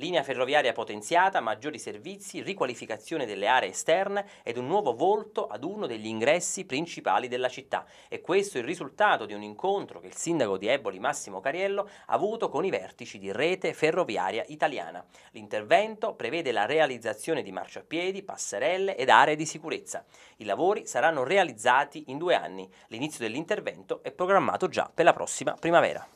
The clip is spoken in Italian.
Linea ferroviaria potenziata, maggiori servizi, riqualificazione delle aree esterne ed un nuovo volto ad uno degli ingressi principali della città. E questo è il risultato di un incontro che il sindaco di Eboli Massimo Cariello ha avuto con i vertici di Rete Ferroviaria Italiana. L'intervento prevede la realizzazione di marciapiedi, passerelle ed aree di sicurezza. I lavori saranno realizzati in due anni. L'inizio dell'intervento è programmato già per la prossima primavera.